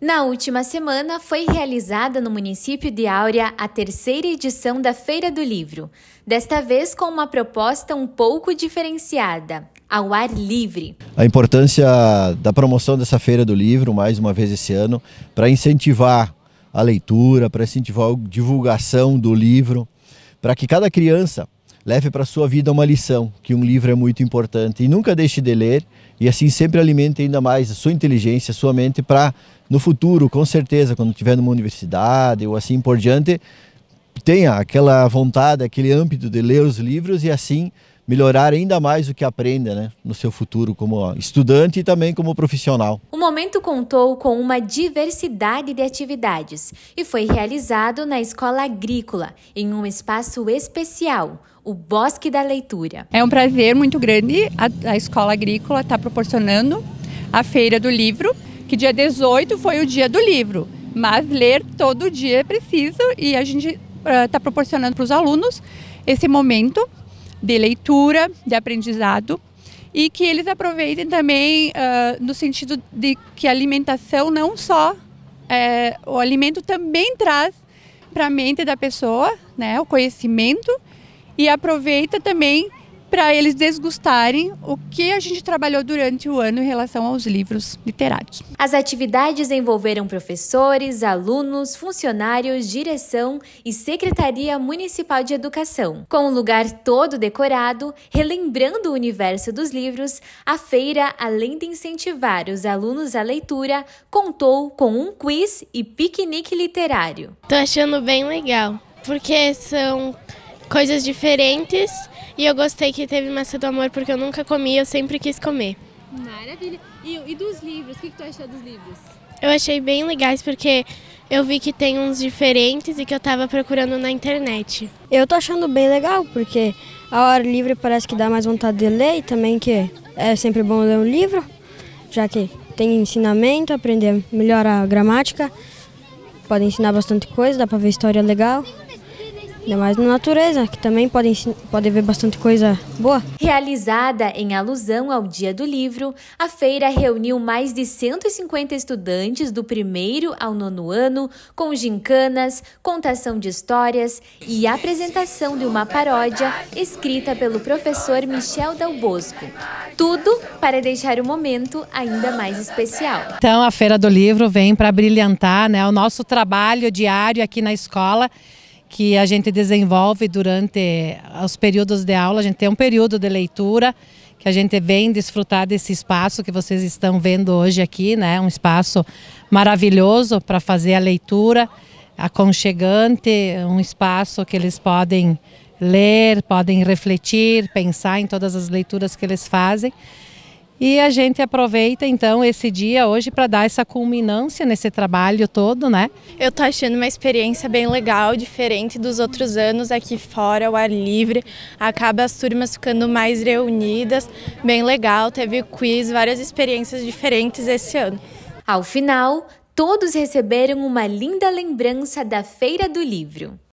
Na última semana, foi realizada no município de Áurea a terceira edição da Feira do Livro, desta vez com uma proposta um pouco diferenciada. Ao ar livre. A importância da promoção dessa Feira do Livro, mais uma vez esse ano, para incentivar a leitura, para incentivar a divulgação do livro, para que cada criança leve para sua vida uma lição, que um livro é muito importante e nunca deixe de ler e assim sempre alimente ainda mais a sua inteligência, a sua mente para no futuro, com certeza, quando estiver numa universidade ou assim por diante, tenha aquela vontade, aquele âmbito de ler os livros e assim melhorar ainda mais o que aprenda né, no seu futuro como estudante e também como profissional. O momento contou com uma diversidade de atividades e foi realizado na Escola Agrícola, em um espaço especial. O Bosque da Leitura. É um prazer muito grande a, a Escola Agrícola estar tá proporcionando a Feira do Livro, que dia 18 foi o dia do livro, mas ler todo dia é preciso e a gente está ah, uh, proporcionando para os alunos esse momento de leitura, de aprendizado e que eles aproveitem também uh, no sentido de que a alimentação não só é, o alimento também traz para a mente da pessoa, né, o conhecimento e aproveita também para eles desgustarem o que a gente trabalhou durante o ano em relação aos livros literários. As atividades envolveram professores, alunos, funcionários, direção e Secretaria Municipal de Educação. Com o lugar todo decorado, relembrando o universo dos livros, a feira, além de incentivar os alunos à leitura, contou com um quiz e piquenique literário. Tô achando bem legal, porque são coisas diferentes e eu gostei que teve massa do amor porque eu nunca comi, eu sempre quis comer. Maravilha. E, e dos livros, o que, que tu achou dos livros? Eu achei bem legais porque eu vi que tem uns diferentes e que eu tava procurando na internet. Eu tô achando bem legal porque a hora livre parece que dá mais vontade de ler e também que é sempre bom ler um livro, já que tem ensinamento, aprender melhor a gramática, pode ensinar bastante coisa, dá pra ver história legal. Ainda mais na natureza, que também podem, podem ver bastante coisa boa. Realizada em alusão ao Dia do Livro, a feira reuniu mais de 150 estudantes do primeiro ao nono ano, com gincanas, contação de histórias e apresentação de uma paródia escrita pelo professor Michel Dal Bosco. Tudo para deixar o momento ainda mais especial. Então, a Feira do Livro vem para brilhantar né, o nosso trabalho diário aqui na escola que a gente desenvolve durante eh, os períodos de aula. A gente tem um período de leitura que a gente vem desfrutar desse espaço que vocês estão vendo hoje aqui, né? Um espaço maravilhoso para fazer a leitura, aconchegante, um espaço que eles podem ler, podem refletir, pensar em todas as leituras que eles fazem. E a gente aproveita então esse dia hoje para dar essa culminância nesse trabalho todo, né? Eu estou achando uma experiência bem legal, diferente dos outros anos aqui fora, ao ar livre. Acaba as turmas ficando mais reunidas, bem legal. Teve quiz, várias experiências diferentes esse ano. Ao final, todos receberam uma linda lembrança da Feira do Livro.